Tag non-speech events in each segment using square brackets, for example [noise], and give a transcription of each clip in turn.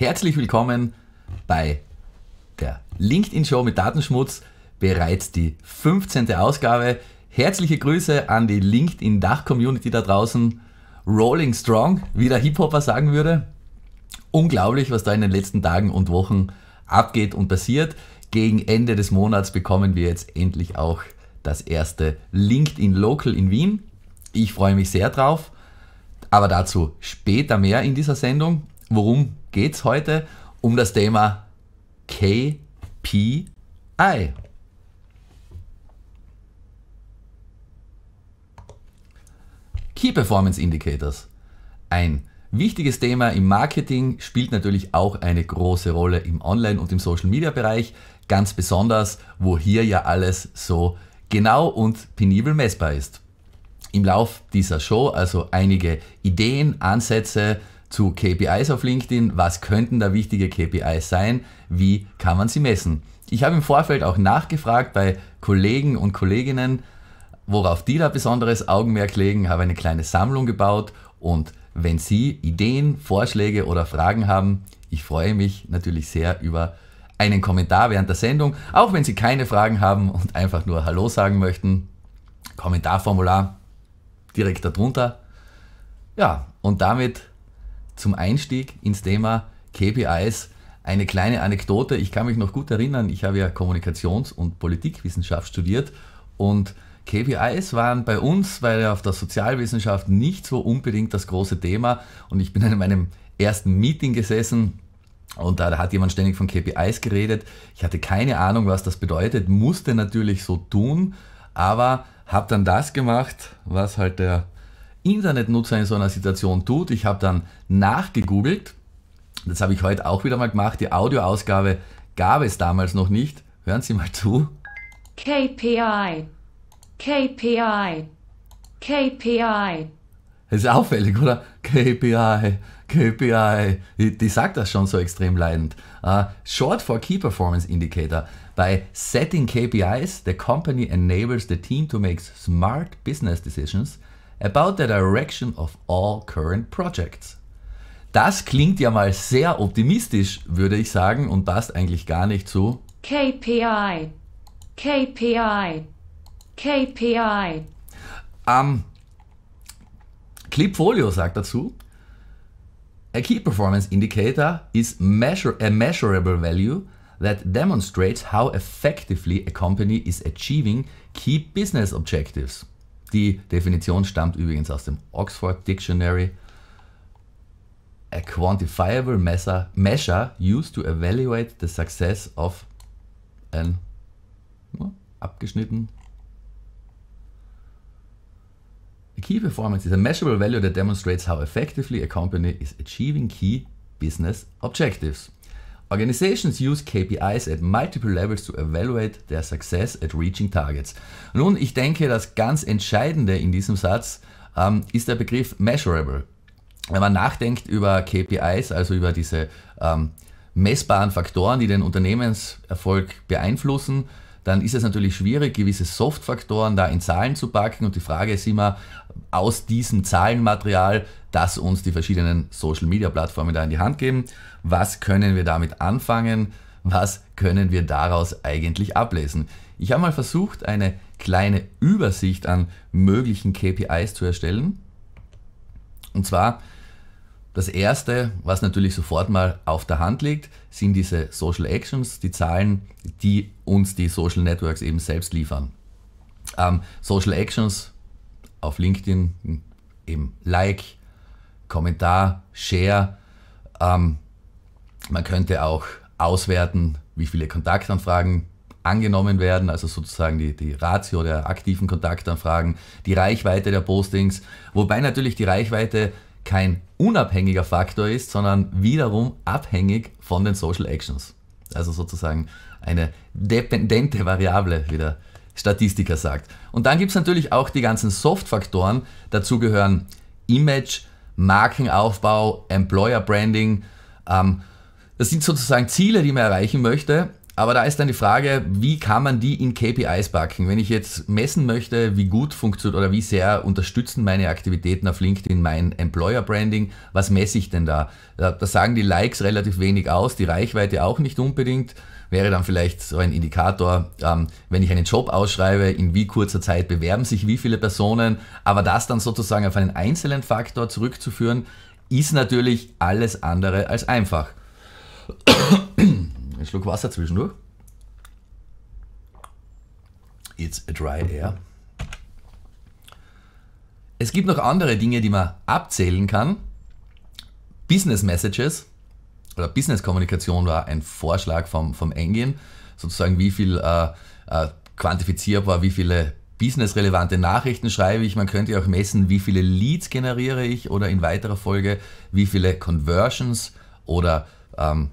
Herzlich willkommen bei der LinkedIn Show mit Datenschmutz, bereits die 15. Ausgabe. Herzliche Grüße an die LinkedIn Dach Community da draußen. Rolling Strong, wie der Hip-Hopper sagen würde. Unglaublich, was da in den letzten Tagen und Wochen abgeht und passiert. Gegen Ende des Monats bekommen wir jetzt endlich auch das erste LinkedIn Local in Wien. Ich freue mich sehr drauf, aber dazu später mehr in dieser Sendung. Worum geht es heute um das Thema KPI. Key Performance Indicators. Ein wichtiges Thema im Marketing spielt natürlich auch eine große Rolle im Online- und im Social-Media-Bereich, ganz besonders, wo hier ja alles so genau und penibel messbar ist. Im Lauf dieser Show also einige Ideen, Ansätze, zu KPIs auf LinkedIn. Was könnten da wichtige KPIs sein? Wie kann man sie messen? Ich habe im Vorfeld auch nachgefragt bei Kollegen und Kolleginnen, worauf die da besonderes Augenmerk legen, habe eine kleine Sammlung gebaut und wenn Sie Ideen, Vorschläge oder Fragen haben, ich freue mich natürlich sehr über einen Kommentar während der Sendung, auch wenn Sie keine Fragen haben und einfach nur Hallo sagen möchten. Kommentarformular direkt darunter. Ja, und damit zum Einstieg ins Thema KPIs eine kleine Anekdote. Ich kann mich noch gut erinnern, ich habe ja Kommunikations- und Politikwissenschaft studiert und KPIs waren bei uns, weil auf der Sozialwissenschaft nicht so unbedingt das große Thema und ich bin in meinem ersten Meeting gesessen und da hat jemand ständig von KPIs geredet. Ich hatte keine Ahnung, was das bedeutet, musste natürlich so tun, aber habe dann das gemacht, was halt der Internetnutzer in so einer Situation tut. Ich habe dann nachgegoogelt. Das habe ich heute auch wieder mal gemacht. Die Audioausgabe gab es damals noch nicht. Hören Sie mal zu. KPI. KPI. KPI. Das ist auffällig, oder? KPI, KPI. Die, die sagt das schon so extrem leidend. Uh, Short for Key Performance Indicator. By setting KPIs, the company enables the team to make smart business decisions about the direction of all current projects. Das klingt ja mal sehr optimistisch, würde ich sagen, und passt eigentlich gar nicht zu KPI, KPI, KPI. Ähm, Clipfolio sagt dazu, a key performance indicator is measure, a measurable value that demonstrates how effectively a company is achieving key business objectives. Die Definition stammt übrigens aus dem Oxford Dictionary. A quantifiable measure, used to evaluate the success of an abgeschnitten. A key performance is a measurable value that demonstrates how effectively a company is achieving key business objectives. Organizations use KPIs at multiple levels to evaluate their success at reaching targets. Nun, ich denke, das ganz Entscheidende in diesem Satz ähm, ist der Begriff measurable. Wenn man nachdenkt über KPIs, also über diese ähm, messbaren Faktoren, die den Unternehmenserfolg beeinflussen, dann ist es natürlich schwierig, gewisse Soft-Faktoren da in Zahlen zu packen. Und die Frage ist immer, aus diesem Zahlenmaterial, das uns die verschiedenen Social-Media-Plattformen da in die Hand geben, was können wir damit anfangen? Was können wir daraus eigentlich ablesen? Ich habe mal versucht, eine kleine Übersicht an möglichen KPIs zu erstellen. Und zwar das erste, was natürlich sofort mal auf der Hand liegt, sind diese Social Actions, die Zahlen, die uns die Social Networks eben selbst liefern. Ähm, Social Actions auf LinkedIn, eben Like, Kommentar, Share. Ähm, man könnte auch auswerten, wie viele Kontaktanfragen angenommen werden, also sozusagen die, die Ratio der aktiven Kontaktanfragen, die Reichweite der Postings, wobei natürlich die Reichweite kein unabhängiger Faktor ist, sondern wiederum abhängig von den Social Actions. Also sozusagen eine dependente Variable, wie der Statistiker sagt. Und dann gibt es natürlich auch die ganzen Soft-Faktoren. Dazu gehören Image, Markenaufbau, Employer Branding. Ähm, das sind sozusagen Ziele, die man erreichen möchte. Aber da ist dann die Frage, wie kann man die in KPIs backen? Wenn ich jetzt messen möchte, wie gut funktioniert oder wie sehr unterstützen meine Aktivitäten auf LinkedIn mein Employer Branding, was messe ich denn da? Da sagen die Likes relativ wenig aus, die Reichweite auch nicht unbedingt. Wäre dann vielleicht so ein Indikator, ähm, wenn ich einen Job ausschreibe, in wie kurzer Zeit bewerben sich wie viele Personen. Aber das dann sozusagen auf einen einzelnen Faktor zurückzuführen, ist natürlich alles andere als einfach einen Schluck Wasser zwischendurch. It's a dry air. Es gibt noch andere Dinge, die man abzählen kann. Business Messages oder Business Kommunikation war ein Vorschlag vom, vom Engin, sozusagen wie viel äh, äh quantifizierbar, wie viele businessrelevante Nachrichten schreibe ich. Man könnte auch messen, wie viele Leads generiere ich oder in weiterer Folge, wie viele Conversions oder ähm,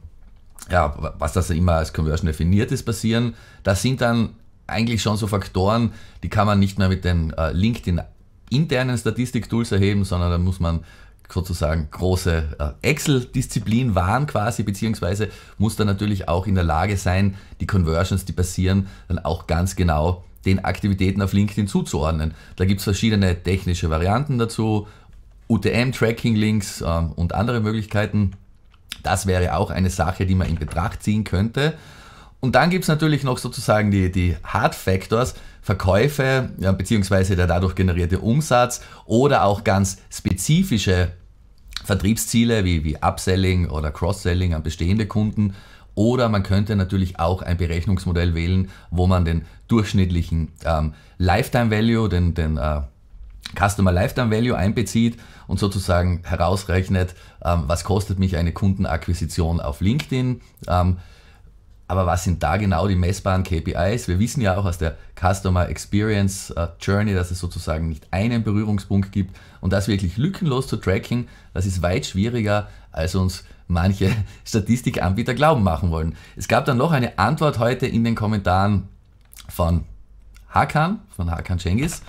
ja, was das immer als Conversion definiert ist, passieren. Das sind dann eigentlich schon so Faktoren, die kann man nicht mehr mit den äh, LinkedIn internen Statistiktools erheben, sondern da muss man sozusagen große äh, Excel-Disziplin wahren quasi, beziehungsweise muss dann natürlich auch in der Lage sein, die Conversions, die passieren, dann auch ganz genau den Aktivitäten auf LinkedIn zuzuordnen. Da gibt es verschiedene technische Varianten dazu, UTM-Tracking-Links äh, und andere Möglichkeiten. Das wäre auch eine Sache, die man in Betracht ziehen könnte. Und dann gibt es natürlich noch sozusagen die, die Hard Factors, Verkäufe ja, bzw. der dadurch generierte Umsatz oder auch ganz spezifische Vertriebsziele wie, wie Upselling oder Cross-Selling an bestehende Kunden. Oder man könnte natürlich auch ein Berechnungsmodell wählen, wo man den durchschnittlichen ähm, Lifetime Value, den, den äh, Customer Lifetime Value einbezieht und sozusagen herausrechnet, ähm, was kostet mich eine Kundenakquisition auf LinkedIn. Ähm, aber was sind da genau die messbaren KPIs? Wir wissen ja auch aus der Customer Experience äh, Journey, dass es sozusagen nicht einen Berührungspunkt gibt. Und das wirklich lückenlos zu tracken, das ist weit schwieriger, als uns manche [laughs] Statistikanbieter glauben machen wollen. Es gab dann noch eine Antwort heute in den Kommentaren von Hakan, von Hakan Cengiz,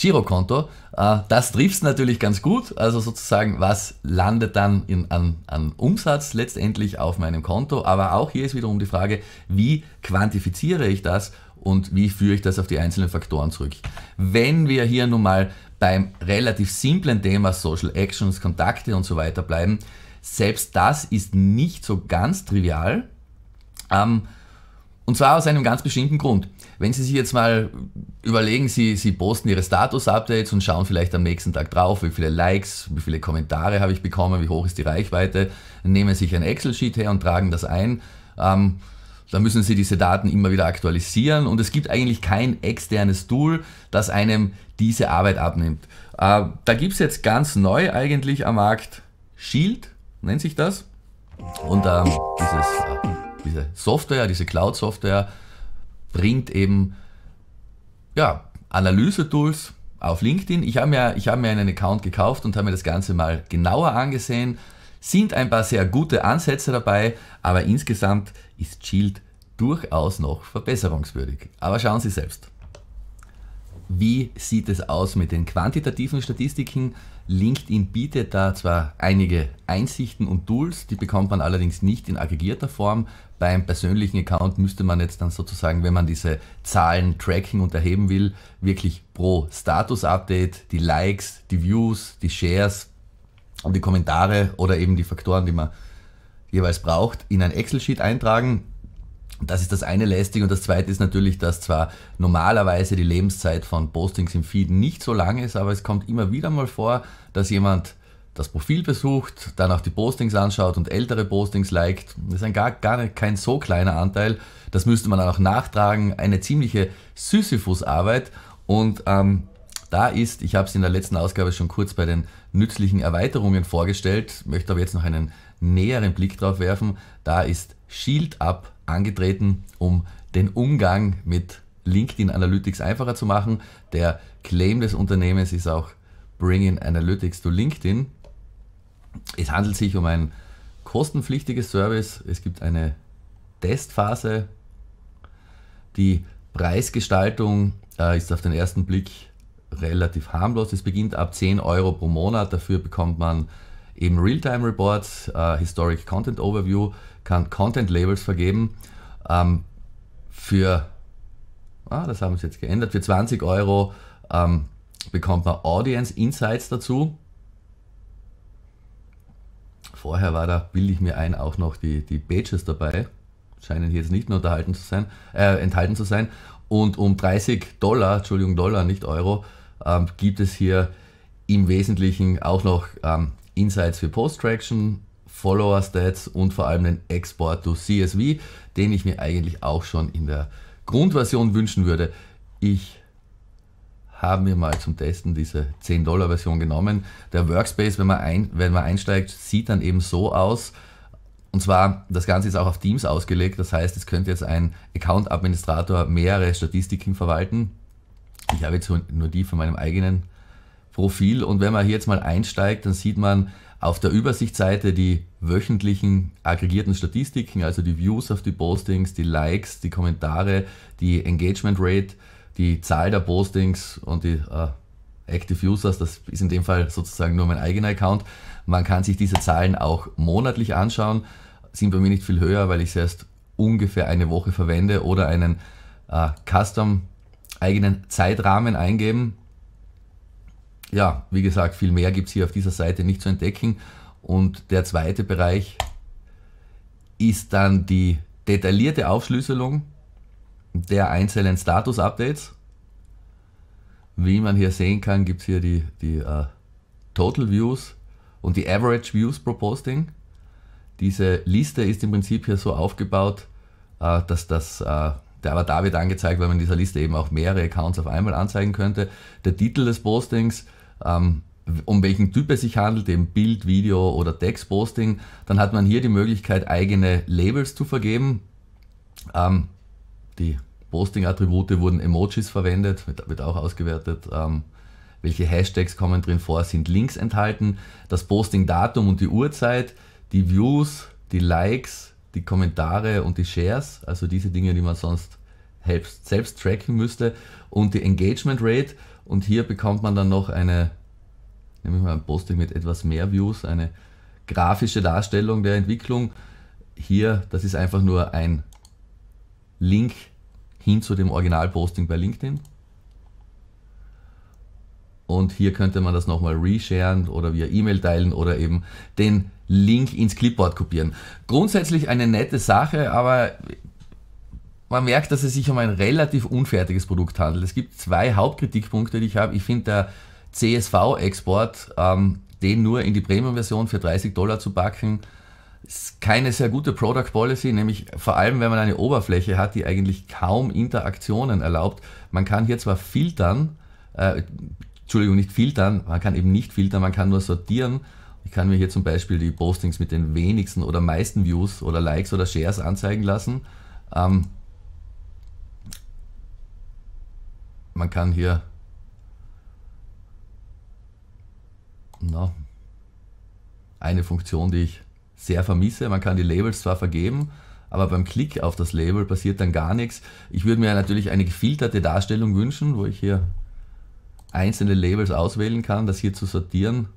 Girokonto. Äh, das trifft es natürlich ganz gut. Also sozusagen, was landet dann in, an, an Umsatz letztendlich auf meinem Konto? Aber auch hier ist wiederum die Frage, wie quantifiziere ich das und wie führe ich das auf die einzelnen Faktoren zurück? Wenn wir hier nun mal beim relativ simplen Thema Social Actions, Kontakte und so weiter bleiben, selbst das ist nicht so ganz trivial. Ähm, und zwar aus einem ganz bestimmten Grund. Wenn Sie sich jetzt mal überlegen, Sie, Sie posten Ihre Status-Updates und schauen vielleicht am nächsten Tag drauf, wie viele Likes, wie viele Kommentare habe ich bekommen, wie hoch ist die Reichweite, nehmen sich ein Excel-Sheet her und tragen das ein. Ähm, da müssen Sie diese Daten immer wieder aktualisieren und es gibt eigentlich kein externes Tool, das einem diese Arbeit abnimmt. Äh, da gibt es jetzt ganz neu eigentlich am Markt Shield, nennt sich das. Und ähm, dieses, äh, diese Software, diese Cloud-Software, bringt eben ja, Analyse-Tools auf LinkedIn. Ich habe mir, hab mir einen Account gekauft und habe mir das Ganze mal genauer angesehen. Sind ein paar sehr gute Ansätze dabei, aber insgesamt ist Shield durchaus noch verbesserungswürdig. Aber schauen Sie selbst. Wie sieht es aus mit den quantitativen Statistiken? LinkedIn bietet da zwar einige Einsichten und Tools, die bekommt man allerdings nicht in aggregierter Form. Beim persönlichen Account müsste man jetzt dann sozusagen, wenn man diese Zahlen tracken und erheben will, wirklich pro Status-Update die Likes, die Views, die Shares und die Kommentare oder eben die Faktoren, die man jeweils braucht, in ein Excel-Sheet eintragen. Das ist das eine lästig und das zweite ist natürlich, dass zwar normalerweise die Lebenszeit von Postings im Feed nicht so lang ist, aber es kommt immer wieder mal vor, dass jemand das Profil besucht, dann auch die Postings anschaut und ältere Postings liked. Das ist ein gar, gar kein so kleiner Anteil. Das müsste man auch nachtragen. Eine ziemliche Sisyphus-Arbeit. Und ähm, da ist, ich habe es in der letzten Ausgabe schon kurz bei den nützlichen Erweiterungen vorgestellt, möchte aber jetzt noch einen näheren Blick drauf werfen. Da ist Shield Up angetreten, um den Umgang mit LinkedIn Analytics einfacher zu machen. Der Claim des Unternehmens ist auch Bring in Analytics to LinkedIn. Es handelt sich um ein kostenpflichtiges Service. Es gibt eine Testphase. Die Preisgestaltung äh, ist auf den ersten Blick relativ harmlos. Es beginnt ab 10 Euro pro Monat. Dafür bekommt man eben Realtime Reports, äh, Historic Content Overview, kann Content Labels vergeben. Ähm, für, ah, das haben sie jetzt geändert, für 20 Euro ähm, bekommt man Audience Insights dazu. Vorher war da, bilde ich mir ein, auch noch die, die Pages dabei. Scheinen hier jetzt nicht mehr unterhalten zu sein, äh, enthalten zu sein. Und um 30 Dollar, Entschuldigung, Dollar, nicht Euro, ähm, gibt es hier im Wesentlichen auch noch ähm, Insights für Post-Traction, Follower-Stats und vor allem den Export to CSV, den ich mir eigentlich auch schon in der Grundversion wünschen würde. Ich haben wir mal zum Testen diese 10-Dollar-Version genommen. Der Workspace, wenn man, ein, wenn man einsteigt, sieht dann eben so aus. Und zwar, das Ganze ist auch auf Teams ausgelegt. Das heißt, es könnte jetzt ein Account-Administrator mehrere Statistiken verwalten. Ich habe jetzt nur die von meinem eigenen Profil. Und wenn man hier jetzt mal einsteigt, dann sieht man auf der Übersichtsseite die wöchentlichen aggregierten Statistiken, also die Views auf die Postings, die Likes, die Kommentare, die Engagement Rate, die Zahl der Postings und die äh, Active Users, das ist in dem Fall sozusagen nur mein eigener Account. Man kann sich diese Zahlen auch monatlich anschauen, sind bei mir nicht viel höher, weil ich es erst ungefähr eine Woche verwende oder einen äh, Custom eigenen Zeitrahmen eingeben. Ja, wie gesagt, viel mehr gibt es hier auf dieser Seite nicht zu entdecken. Und der zweite Bereich ist dann die detaillierte Aufschlüsselung der einzelnen Status-Updates. Wie man hier sehen kann, gibt es hier die, die äh, Total Views und die Average Views pro Posting. Diese Liste ist im Prinzip hier so aufgebaut, äh, dass das, äh, der Avatar wird angezeigt, weil man in dieser Liste eben auch mehrere Accounts auf einmal anzeigen könnte. Der Titel des Postings, ähm, um welchen Typ es sich handelt, eben Bild, Video oder Text-Posting. Dann hat man hier die Möglichkeit, eigene Labels zu vergeben. Ähm, die Posting-Attribute wurden Emojis verwendet, wird auch ausgewertet. Ähm, welche Hashtags kommen drin vor, sind Links enthalten, das Posting-Datum und die Uhrzeit, die Views, die Likes, die Kommentare und die Shares, also diese Dinge, die man sonst selbst, selbst tracken müsste, und die Engagement Rate. Und hier bekommt man dann noch eine, nehme ich mal ein Posting mit etwas mehr Views, eine grafische Darstellung der Entwicklung. Hier, das ist einfach nur ein Link hin zu dem Originalposting bei LinkedIn. Und hier könnte man das nochmal resharen oder via E-Mail teilen oder eben den Link ins Clipboard kopieren. Grundsätzlich eine nette Sache, aber man merkt, dass es sich um ein relativ unfertiges Produkt handelt. Es gibt zwei Hauptkritikpunkte, die ich habe. Ich finde, der CSV-Export, ähm, den nur in die Premium-Version für 30 Dollar zu packen, keine sehr gute Product Policy, nämlich vor allem, wenn man eine Oberfläche hat, die eigentlich kaum Interaktionen erlaubt. Man kann hier zwar filtern, äh, Entschuldigung, nicht filtern, man kann eben nicht filtern, man kann nur sortieren. Ich kann mir hier zum Beispiel die Postings mit den wenigsten oder meisten Views oder Likes oder Shares anzeigen lassen. Ähm, man kann hier... Na, eine Funktion, die ich sehr vermisse. Man kann die Labels zwar vergeben, aber beim Klick auf das Label passiert dann gar nichts. Ich würde mir natürlich eine gefilterte Darstellung wünschen, wo ich hier einzelne Labels auswählen kann, das hier zu sortieren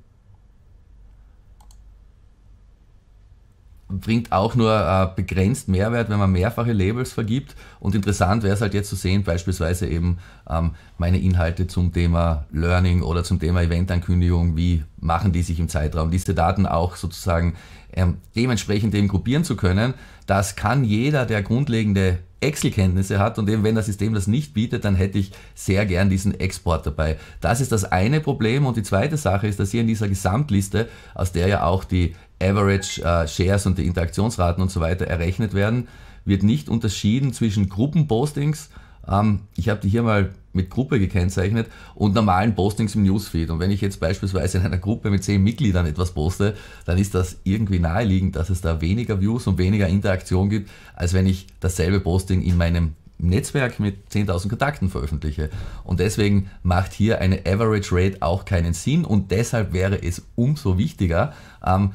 bringt auch nur äh, begrenzt Mehrwert, wenn man mehrfache Labels vergibt. Und interessant wäre es halt jetzt zu sehen, beispielsweise eben ähm, meine Inhalte zum Thema Learning oder zum Thema Eventankündigung, wie machen die sich im Zeitraum, diese Daten auch sozusagen ähm, dementsprechend eben gruppieren zu können. Das kann jeder, der grundlegende Excel-Kenntnisse hat und eben wenn das System das nicht bietet, dann hätte ich sehr gern diesen Export dabei. Das ist das eine Problem und die zweite Sache ist, dass hier in dieser Gesamtliste, aus der ja auch die Average äh, Shares und die Interaktionsraten und so weiter errechnet werden, wird nicht unterschieden zwischen Gruppenpostings, ähm, ich habe die hier mal mit Gruppe gekennzeichnet, und normalen Postings im Newsfeed. Und wenn ich jetzt beispielsweise in einer Gruppe mit zehn Mitgliedern etwas poste, dann ist das irgendwie naheliegend, dass es da weniger Views und weniger Interaktion gibt, als wenn ich dasselbe Posting in meinem Netzwerk mit 10.000 Kontakten veröffentliche. Und deswegen macht hier eine Average Rate auch keinen Sinn und deshalb wäre es umso wichtiger, ähm,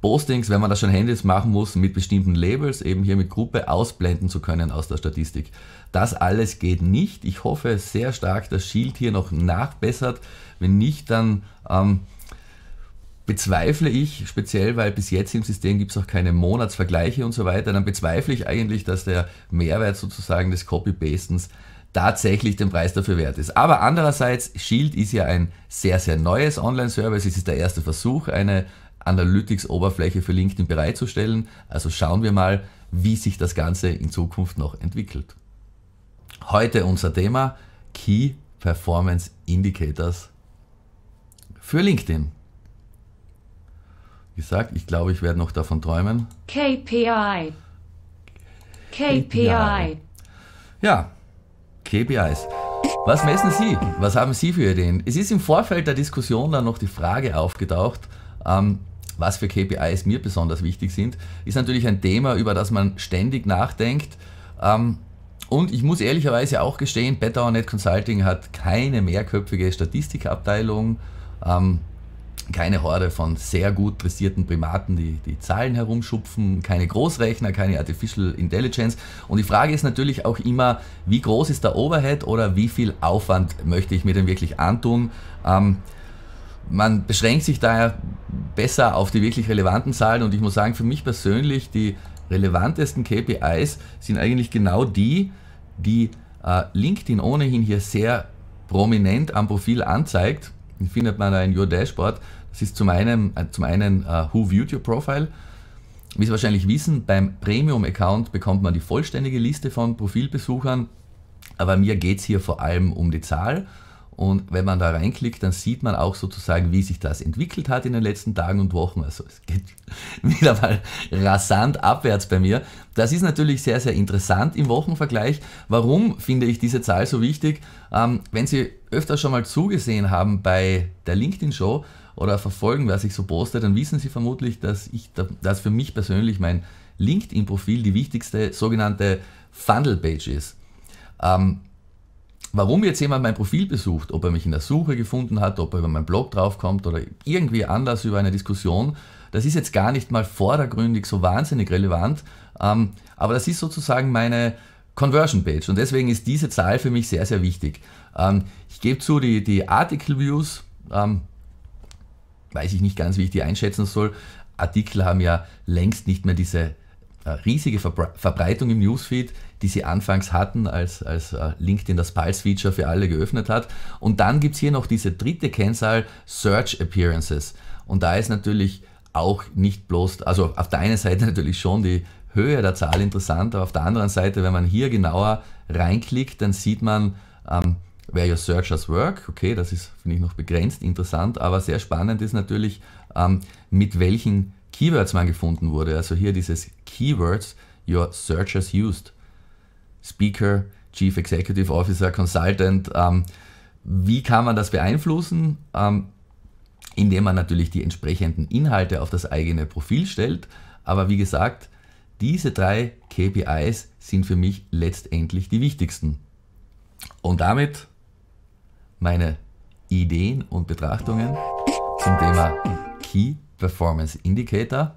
Postings, wenn man das schon Handys machen muss, mit bestimmten Labels, eben hier mit Gruppe ausblenden zu können aus der Statistik. Das alles geht nicht. Ich hoffe sehr stark, dass Shield hier noch nachbessert. Wenn nicht, dann ähm, bezweifle ich, speziell weil bis jetzt im System gibt es auch keine Monatsvergleiche und so weiter, dann bezweifle ich eigentlich, dass der Mehrwert sozusagen des Copy-Pastens tatsächlich den Preis dafür wert ist. Aber andererseits, Shield ist ja ein sehr, sehr neues Online-Service. Es ist der erste Versuch, eine, Analytics-Oberfläche für LinkedIn bereitzustellen. Also schauen wir mal, wie sich das Ganze in Zukunft noch entwickelt. Heute unser Thema Key Performance Indicators für LinkedIn. Wie gesagt, ich glaube, ich werde noch davon träumen. KPI. KPI. Ja, KPIs. Was messen Sie? Was haben Sie für Ideen? Es ist im Vorfeld der Diskussion dann noch die Frage aufgetaucht, ähm, was für KPIs mir besonders wichtig sind, ist natürlich ein Thema, über das man ständig nachdenkt. Ähm, und ich muss ehrlicherweise auch gestehen, BetterNet Consulting hat keine mehrköpfige Statistikabteilung, ähm, keine Horde von sehr gut dressierten Primaten, die die Zahlen herumschupfen, keine Großrechner, keine Artificial Intelligence. Und die Frage ist natürlich auch immer, wie groß ist der Overhead oder wie viel Aufwand möchte ich mir denn wirklich antun? Ähm, man beschränkt sich daher besser auf die wirklich relevanten Zahlen und ich muss sagen, für mich persönlich die relevantesten KPIs sind eigentlich genau die, die äh, LinkedIn ohnehin hier sehr prominent am Profil anzeigt. Die findet man da in Your Dashboard. Das ist zum einen, äh, zum einen äh, Who Viewed Your Profile. Wie Sie wahrscheinlich wissen, beim Premium-Account bekommt man die vollständige Liste von Profilbesuchern. Aber mir geht es hier vor allem um die Zahl. Und wenn man da reinklickt, dann sieht man auch sozusagen, wie sich das entwickelt hat in den letzten Tagen und Wochen. Also es geht [laughs] wieder mal rasant abwärts bei mir. Das ist natürlich sehr, sehr interessant im Wochenvergleich. Warum finde ich diese Zahl so wichtig? Ähm, wenn Sie öfter schon mal zugesehen haben bei der LinkedIn-Show oder verfolgen, was ich so poste, dann wissen Sie vermutlich, dass, ich, dass für mich persönlich mein LinkedIn-Profil die wichtigste sogenannte Funnel-Page ist. Ähm, Warum jetzt jemand mein Profil besucht, ob er mich in der Suche gefunden hat, ob er über meinen Blog draufkommt oder irgendwie anders über eine Diskussion, das ist jetzt gar nicht mal vordergründig so wahnsinnig relevant, ähm, aber das ist sozusagen meine Conversion Page und deswegen ist diese Zahl für mich sehr, sehr wichtig. Ähm, ich gebe zu, die, die Article Views, ähm, weiß ich nicht ganz, wie ich die einschätzen soll. Artikel haben ja längst nicht mehr diese äh, riesige Verbreitung im Newsfeed, die sie anfangs hatten, als, als äh, LinkedIn das Pulse-Feature für alle geöffnet hat. Und dann gibt es hier noch diese dritte Kennzahl, Search Appearances. Und da ist natürlich auch nicht bloß, also auf der einen Seite [laughs] natürlich schon die Höhe der Zahl interessant, aber auf der anderen Seite, wenn man hier genauer reinklickt, dann sieht man, ähm, where your searchers work, okay, das ist, finde ich, noch begrenzt interessant, aber sehr spannend ist natürlich, ähm, mit welchen Keywords mal gefunden wurde. Also hier dieses Keywords Your Searchers Used. Speaker, Chief Executive Officer, Consultant. Ähm, wie kann man das beeinflussen? Ähm, indem man natürlich die entsprechenden Inhalte auf das eigene Profil stellt. Aber wie gesagt, diese drei KPIs sind für mich letztendlich die wichtigsten. Und damit meine Ideen und Betrachtungen zum Thema Key Performance Indicator.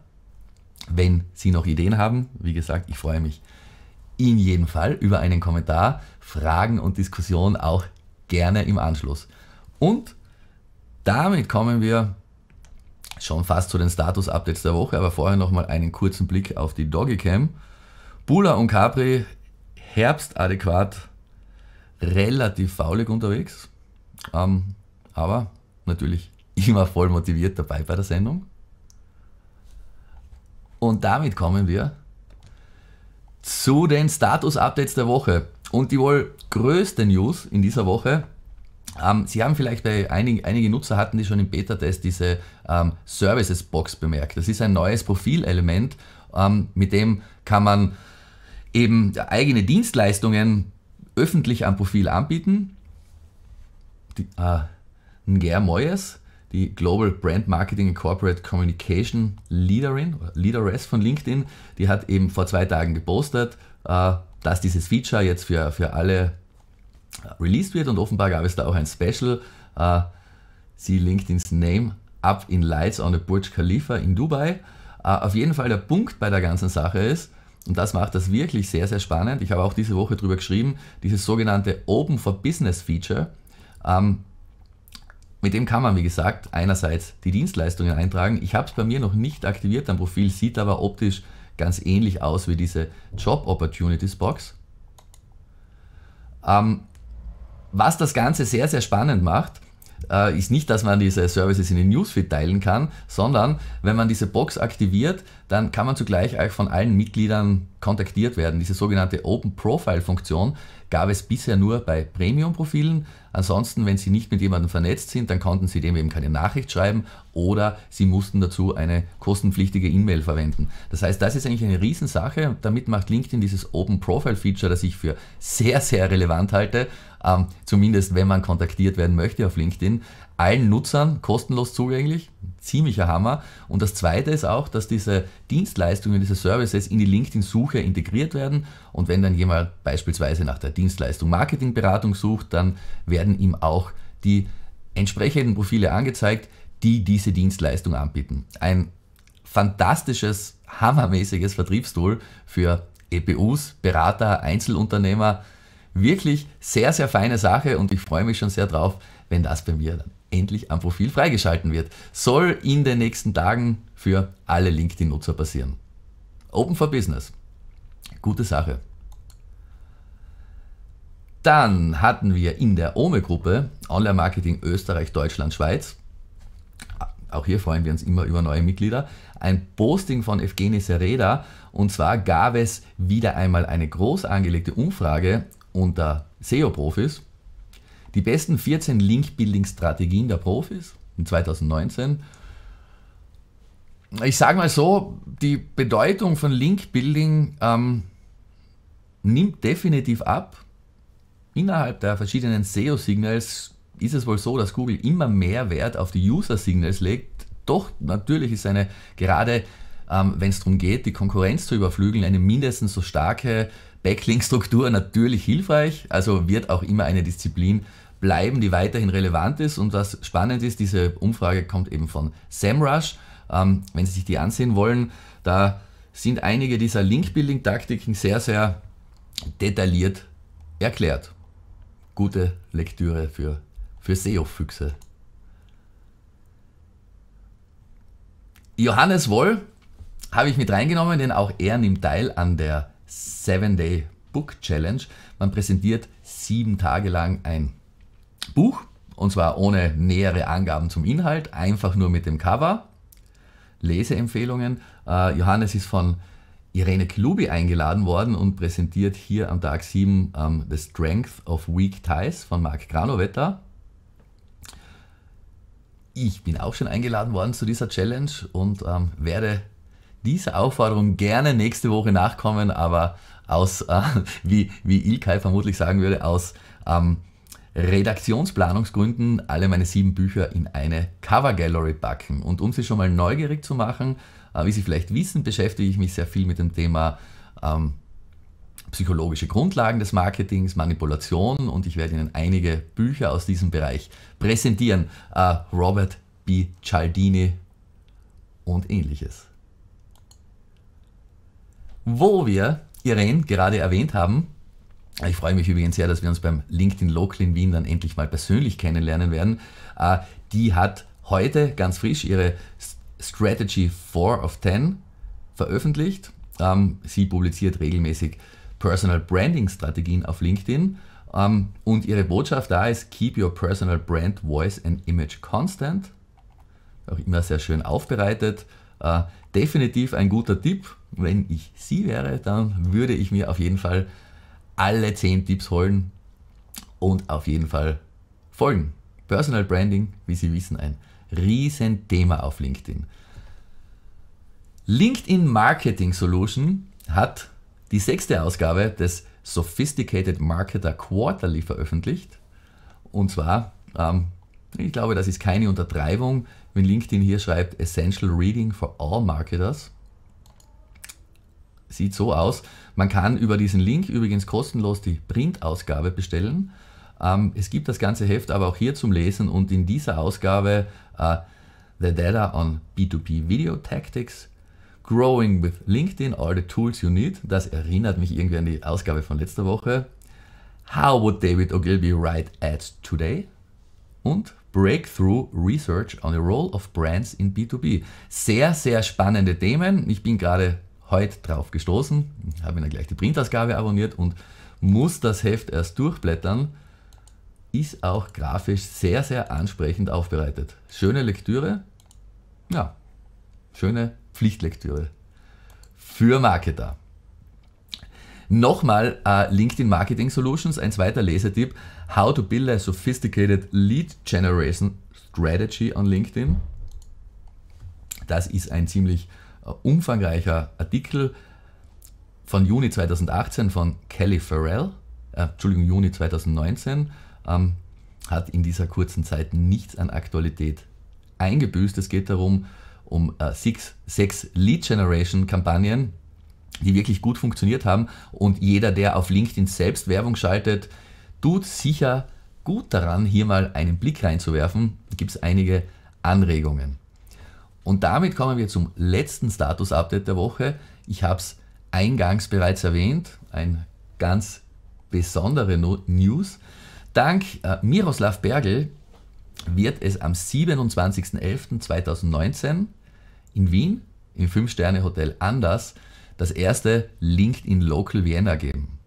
Wenn Sie noch Ideen haben, wie gesagt, ich freue mich in jedem Fall über einen Kommentar, Fragen und Diskussionen auch gerne im Anschluss. Und damit kommen wir schon fast zu den Status-Updates der Woche, aber vorher nochmal einen kurzen Blick auf die Doggycam. Bula und Capri herbstadäquat relativ faulig unterwegs, ähm, aber natürlich immer voll motiviert dabei bei der Sendung. Und damit kommen wir zu den Status-Updates der Woche. Und die wohl größte News in dieser Woche. Ähm, Sie haben vielleicht bei einigen, einige Nutzer hatten die schon im Beta-Test diese ähm, Services-Box bemerkt. Das ist ein neues Profilelement, ähm, mit dem kann man eben eigene Dienstleistungen öffentlich am Profil anbieten. Die, äh, Ger Moyes die Global Brand Marketing and Corporate Communication Leaderin, Leaderess von LinkedIn, die hat eben vor zwei Tagen gepostet, äh, dass dieses Feature jetzt für, für alle äh, released wird und offenbar gab es da auch ein Special. Äh, sie LinkedIn's Name up in Lights on the Burj Khalifa in Dubai. Auf jeden Fall der Punkt bei der ganzen Sache ist, und das macht das wirklich sehr, sehr spannend. Ich habe auch diese Woche drüber geschrieben, dieses sogenannte Open for Business Feature. Ähm, mit dem kann man, wie gesagt, einerseits die Dienstleistungen eintragen. Ich habe es bei mir noch nicht aktiviert am Profil, sieht aber optisch ganz ähnlich aus wie diese Job Opportunities Box. Ähm, was das Ganze sehr, sehr spannend macht, äh, ist nicht, dass man diese Services in den Newsfeed teilen kann, sondern wenn man diese Box aktiviert, dann kann man zugleich auch von allen Mitgliedern kontaktiert werden. Diese sogenannte Open Profile Funktion gab es bisher nur bei Premium-Profilen. Ansonsten, wenn Sie nicht mit jemandem vernetzt sind, dann konnten Sie dem eben keine Nachricht schreiben oder Sie mussten dazu eine kostenpflichtige E-Mail verwenden. Das heißt, das ist eigentlich eine Riesensache. Damit macht LinkedIn dieses Open Profile Feature, das ich für sehr, sehr relevant halte, ähm, zumindest wenn man kontaktiert werden möchte auf LinkedIn, allen Nutzern kostenlos zugänglich. Ziemlicher Hammer. Und das Zweite ist auch, dass diese Dienstleistungen, diese Services in die LinkedIn-Suche integriert werden. Und wenn dann jemand beispielsweise nach der Dienstleistung Marketingberatung sucht, dann werden ihm auch die entsprechenden Profile angezeigt, die diese Dienstleistung anbieten. Ein fantastisches, hammermäßiges Vertriebstool für EPUs, Berater, Einzelunternehmer. Wirklich sehr, sehr feine Sache und ich freue mich schon sehr drauf, wenn das bei mir dann endlich am Profil freigeschalten wird. Soll in den nächsten Tagen für alle LinkedIn-Nutzer passieren. Open for Business. Gute Sache. Dann hatten wir in der OME-Gruppe Online-Marketing Österreich, Deutschland, Schweiz. Auch hier freuen wir uns immer über neue Mitglieder. Ein Posting von Evgeny Sereda. Und zwar gab es wieder einmal eine groß angelegte Umfrage unter SEO-Profis die besten 14 Link-Building-Strategien der Profis in 2019. Ich sage mal so, die Bedeutung von Link-Building ähm, nimmt definitiv ab. Innerhalb der verschiedenen SEO-Signals ist es wohl so, dass Google immer mehr Wert auf die User-Signals legt. Doch natürlich ist eine gerade ähm, wenn es darum geht, die Konkurrenz zu überflügeln, eine mindestens so starke Backlink-Struktur natürlich hilfreich. Also wird auch immer eine Disziplin bleiben, die weiterhin relevant ist. Und was spannend ist, diese Umfrage kommt eben von SEMrush. Ähm, wenn Sie sich die ansehen wollen, da sind einige dieser Link-Building-Taktiken sehr, sehr detailliert erklärt. Gute Lektüre für, für SEO-Füchse. Johannes Woll habe ich mit reingenommen, denn auch er nimmt teil an der 7 day Book Challenge. Man präsentiert sieben Tage lang ein Buch, und zwar ohne nähere Angaben zum Inhalt, einfach nur mit dem Cover. Leseempfehlungen. Äh, Johannes ist von Irene Klubi eingeladen worden und präsentiert hier am Tag 7 ähm, The Strength of Weak Ties von Marc Granovetter. Ich bin auch schon eingeladen worden zu dieser Challenge und ähm, werde dieser Aufforderung gerne nächste Woche nachkommen, aber aus, äh, [laughs] wie, wie Ilkay vermutlich sagen würde, aus ähm, Redaktionsplanungsgründen alle meine sieben Bücher in eine Cover Gallery packen. Und um Sie schon mal neugierig zu machen, äh, wie Sie vielleicht wissen, beschäftige ich mich sehr viel mit dem Thema ähm, psychologische Grundlagen des Marketings, Manipulation und ich werde Ihnen einige Bücher aus diesem Bereich präsentieren. Äh, Robert B. Cialdini und ähnliches. Wo wir Irene gerade erwähnt haben, ich freue mich übrigens sehr, dass wir uns beim LinkedIn Local in Wien dann endlich mal persönlich kennenlernen werden. Äh, die hat heute ganz frisch ihre Strategy 4 of 10 veröffentlicht. Ähm, sie publiziert regelmäßig Personal Branding Strategien auf LinkedIn. Ähm, und ihre Botschaft da ist, keep your personal brand, voice and image constant. Auch immer sehr schön aufbereitet. Äh, definitiv ein guter Tipp. Wenn ich sie wäre, dann würde ich mir auf jeden Fall alle 10 Tipps holen und auf jeden Fall folgen. Personal Branding, wie Sie wissen, ein Riesenthema auf LinkedIn. LinkedIn Marketing Solution hat die sechste Ausgabe des Sophisticated Marketer Quarterly veröffentlicht. Und zwar, ähm, ich glaube, das ist keine Untertreibung, wenn LinkedIn hier schreibt Essential Reading for All Marketers sieht so aus. Man kann über diesen Link übrigens kostenlos die Printausgabe bestellen. Ähm, es gibt das ganze Heft aber auch hier zum Lesen und in dieser Ausgabe äh, The Data on B2B Video Tactics, Growing with LinkedIn, All the Tools You Need. Das erinnert mich irgendwie an die Ausgabe von letzter Woche. How would David Ogilvy write ads today? Und Breakthrough Research on the Role of Brands in B2B. Sehr, sehr spannende Themen. Ich bin gerade heute drauf gestoßen, habe mir dann gleich die Printausgabe abonniert und muss das Heft erst durchblättern. Ist auch grafisch sehr, sehr ansprechend aufbereitet. Schöne Lektüre, ja, schöne Pflichtlektüre für Marketer. Nochmal uh, LinkedIn Marketing Solutions, ein zweiter Lesetipp. How to build a sophisticated lead generation strategy on LinkedIn. Das ist ein ziemlich umfangreicher Artikel von Juni 2018 von Kelly Farrell, äh, Entschuldigung, Juni 2019, ähm, hat in dieser kurzen Zeit nichts an Aktualität eingebüßt. Es geht darum, um äh, six, sechs Lead Generation Kampagnen, die wirklich gut funktioniert haben. Und jeder, der auf LinkedIn selbst Werbung schaltet, tut sicher gut daran, hier mal einen Blick reinzuwerfen. Da gibt es einige Anregungen. Und damit kommen wir zum letzten Status-Update der Woche. Ich habe es eingangs bereits erwähnt, ein ganz besondere News. Dank äh, Miroslav Bergel wird es am 27.11.2019 in Wien im 5-Sterne-Hotel Anders das erste LinkedIn Local Vienna geben.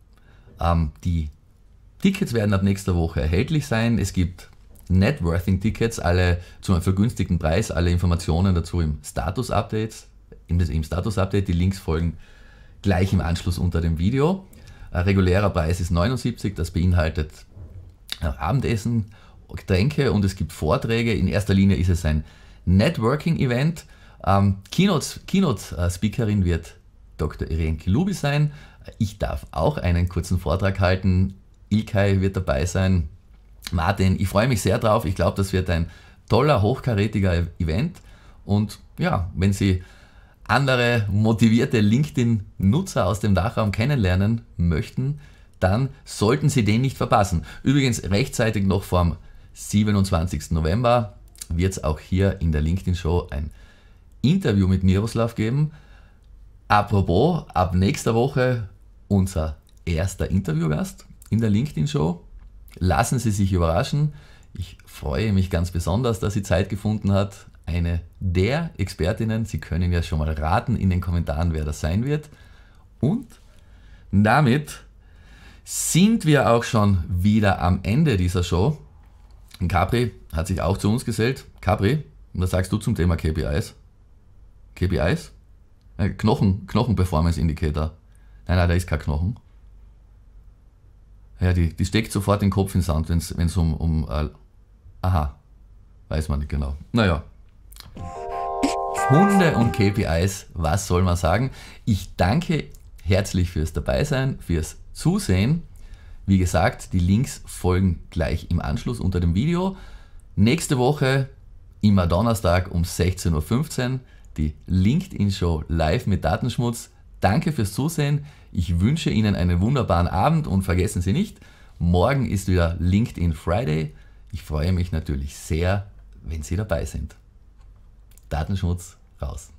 Ähm, die Tickets werden ab nächster Woche erhältlich sein. Es gibt networking tickets alle zu einem vergünstigten Preis, alle Informationen dazu im Status-Update. Im, im Status-Update, die Links folgen gleich im Anschluss unter dem Video. Ein regulärer Preis ist 79, das beinhaltet äh, Abendessen, Getränke und es gibt Vorträge. In erster Linie ist es ein Networking-Event. Ähm, Keynote-Speakerin Keynote wird Dr. Irene Kilubi sein. Ich darf auch einen kurzen Vortrag halten. Ilkay wird dabei sein. Martin, ich freue mich sehr drauf. Ich glaube, das wird ein toller, hochkarätiger Event. Und ja, wenn Sie andere motivierte LinkedIn-Nutzer aus dem Dachraum kennenlernen möchten, dann sollten Sie den nicht verpassen. Übrigens rechtzeitig noch vom 27. November wird es auch hier in der LinkedIn-Show ein Interview mit Miroslav geben. Apropos, ab nächster Woche unser erster Interviewgast in der LinkedIn-Show. Lassen Sie sich überraschen. Ich freue mich ganz besonders, dass sie Zeit gefunden hat. Eine der Expertinnen, Sie können ja schon mal raten in den Kommentaren, wer das sein wird. Und damit sind wir auch schon wieder am Ende dieser Show. Capri hat sich auch zu uns gesellt. Capri, was sagst du zum Thema KPIs? KPIs? Äh, Knochen, Knochen Performance Indicator. Nein, nein, da ist kein Knochen. Ja, die, die steckt sofort den Kopf in den Sand, wenn es um, um äh, aha, weiß man nicht genau. Naja. Hunde und KPIs, was soll man sagen? Ich danke herzlich fürs Dabeisein, fürs Zusehen. Wie gesagt, die Links folgen gleich im Anschluss unter dem Video. Nächste Woche, immer Donnerstag um 16.15 Uhr, die LinkedIn-Show live mit Datenschmutz. Danke fürs Zusehen. Ich wünsche Ihnen einen wunderbaren Abend und vergessen Sie nicht, morgen ist wieder LinkedIn Friday. Ich freue mich natürlich sehr, wenn Sie dabei sind. Datenschutz raus.